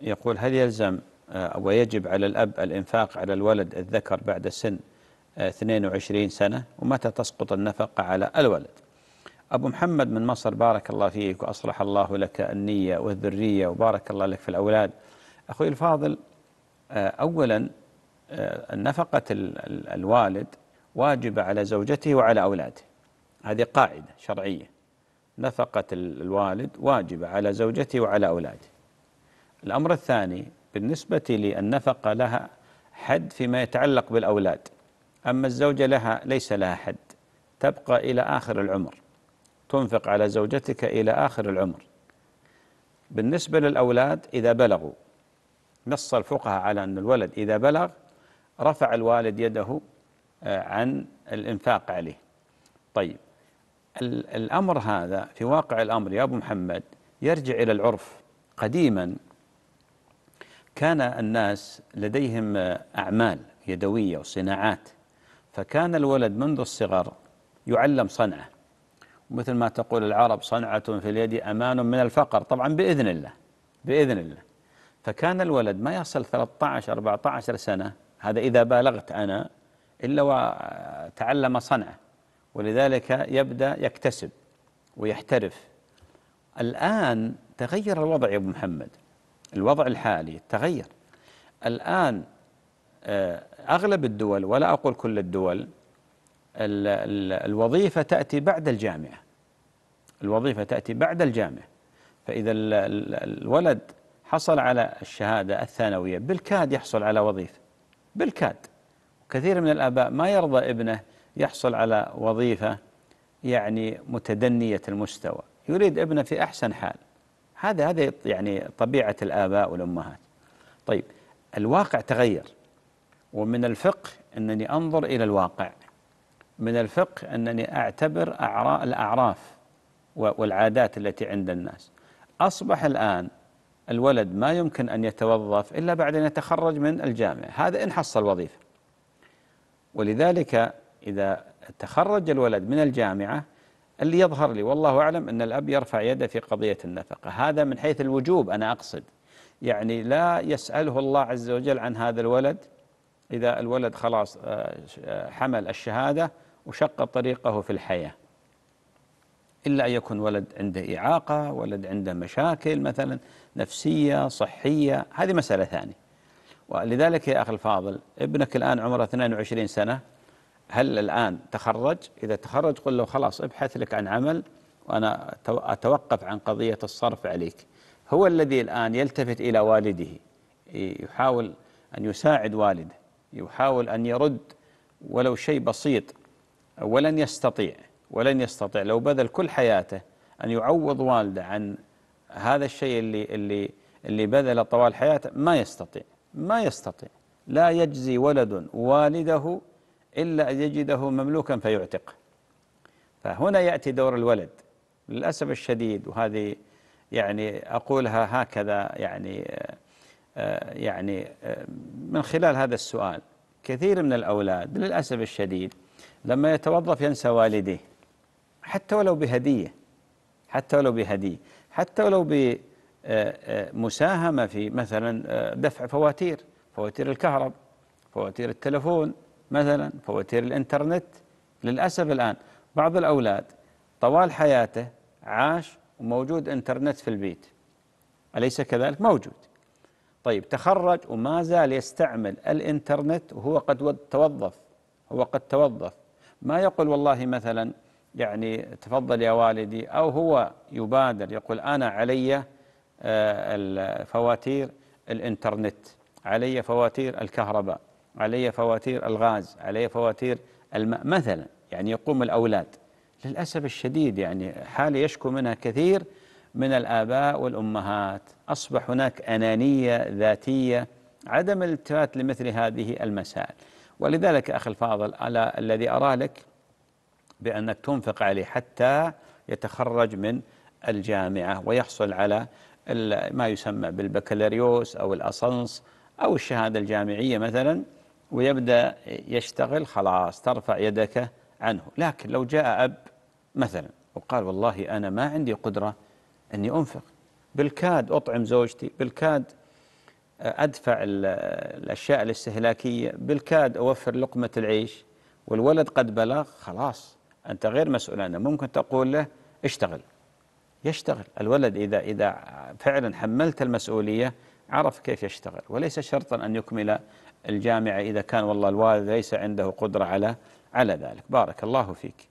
يقول هل يلزم آه، ويجب على الأب الإنفاق على الولد الذكر بعد سن 22 آه، سنة ومتى تسقط النفقة على الولد أبو محمد من مصر بارك الله فيك وأصلح الله لك النية والذرية وبارك الله لك في الأولاد أخوي الفاضل آه، أولا نفقة الوالد واجبة على زوجته وعلى أولاده هذه قاعدة شرعية نفقة الوالد واجبة على زوجته وعلى أولاده الأمر الثاني بالنسبة للنفقة لها حد فيما يتعلق بالأولاد أما الزوجة لها ليس لها حد تبقى إلى آخر العمر تنفق على زوجتك إلى آخر العمر بالنسبة للأولاد إذا بلغوا نص الفقهاء على أن الولد إذا بلغ رفع الوالد يده آه، عن الإنفاق عليه طيب الأمر هذا في واقع الأمر يا أبو محمد يرجع إلى العرف قديما كان الناس لديهم أعمال يدوية وصناعات فكان الولد منذ الصغر يعلم صنعة مثل ما تقول العرب صنعة في اليد أمان من الفقر طبعا بإذن الله بإذن الله فكان الولد ما يصل 13 14 سنة هذا إذا بالغت أنا إلا وتعلم صنعة ولذلك يبدأ يكتسب ويحترف الآن تغير الوضع يا أبو محمد الوضع الحالي تغير الآن آه، أغلب الدول ولا أقول كل الدول الوظيفة تأتي بعد الجامعة الوظيفة تأتي بعد الجامعة فإذا الولد حصل على الشهادة الثانوية بالكاد يحصل على وظيفة بالكاد كثير من الآباء ما يرضى ابنه يحصل على وظيفة يعني متدنية المستوى يريد ابنه في أحسن حال هذا هذا يعني طبيعة الآباء والأمهات طيب الواقع تغير ومن الفقه أنني أنظر إلى الواقع من الفقه أنني أعتبر الأعراف والعادات التي عند الناس أصبح الآن الولد ما يمكن أن يتوظف إلا بعد أن يتخرج من الجامعة هذا إن حصل وظيفة ولذلك إذا تخرج الولد من الجامعة اللي يظهر لي والله أعلم أن الأب يرفع يده في قضية النفقة هذا من حيث الوجوب أنا أقصد يعني لا يسأله الله عز وجل عن هذا الولد إذا الولد خلاص آه، آه، حمل الشهادة وشق طريقه في الحياة إلا أن يكون ولد عنده إعاقة ولد عنده مشاكل مثلا نفسية صحية هذه مسألة ثانية ولذلك يا أخي الفاضل ابنك الآن عمره 22 سنة هل الآن تخرج إذا تخرج قل له خلاص ابحث لك عن عمل وأنا أتوقف عن قضية الصرف عليك هو الذي الآن يلتفت إلى والده يحاول أن يساعد والده يحاول أن يرد ولو شيء بسيط ولن يستطيع ولن يستطيع لو بذل كل حياته أن يعوض والده عن هذا الشيء اللي اللي اللي بذل طوال حياته ما يستطيع ما يستطيع لا يجزي ولد والده إلا أن يجده مملوكا فيعتق فهنا يأتي دور الولد للأسف الشديد وهذه يعني أقولها هكذا يعني آه، يعني آه، من خلال هذا السؤال كثير من الأولاد للأسف الشديد لما يتوظف ينسى والديه حتى ولو بهدية حتى ولو بهدية حتى ولو بمساهمة آه، في مثلا دفع فواتير فواتير الكهرب فواتير التلفون مثلا فواتير الإنترنت للأسف الآن بعض الأولاد طوال حياته عاش وموجود إنترنت في البيت أليس كذلك؟ موجود طيب تخرج وما زال يستعمل الإنترنت وهو قد توظف هو قد توظف ما يقول والله مثلا يعني تفضل يا والدي أو هو يبادر يقول أنا علي آه، فواتير الإنترنت علي فواتير الكهرباء علي فواتير الغاز علي فواتير الماء مثلا يعني يقوم الأولاد للأسف الشديد يعني حالة يشكو منها كثير من الآباء والأمهات أصبح هناك أنانية ذاتية عدم الالتفات لمثل هذه المسائل ولذلك أخي الفاضل على الذي أرى لك بأنك تنفق عليه حتى يتخرج من الجامعة ويحصل على ما يسمى بالبكالوريوس أو الأصنص أو الشهادة الجامعية مثلاً ويبدأ يشتغل خلاص ترفع يدك عنه لكن لو جاء أب مثلا وقال والله أنا ما عندي قدرة أني أنفق بالكاد أطعم زوجتي بالكاد أدفع الأشياء الاستهلاكية بالكاد أوفر لقمة العيش والولد قد بلغ خلاص أنت غير مسؤول عنه ممكن تقول له اشتغل يشتغل الولد إذا إذا فعلا حملت المسؤولية عرف كيف يشتغل وليس شرطا أن يكمل الجامعة إذا كان والله الوالد ليس عنده قدرة على على ذلك بارك الله فيك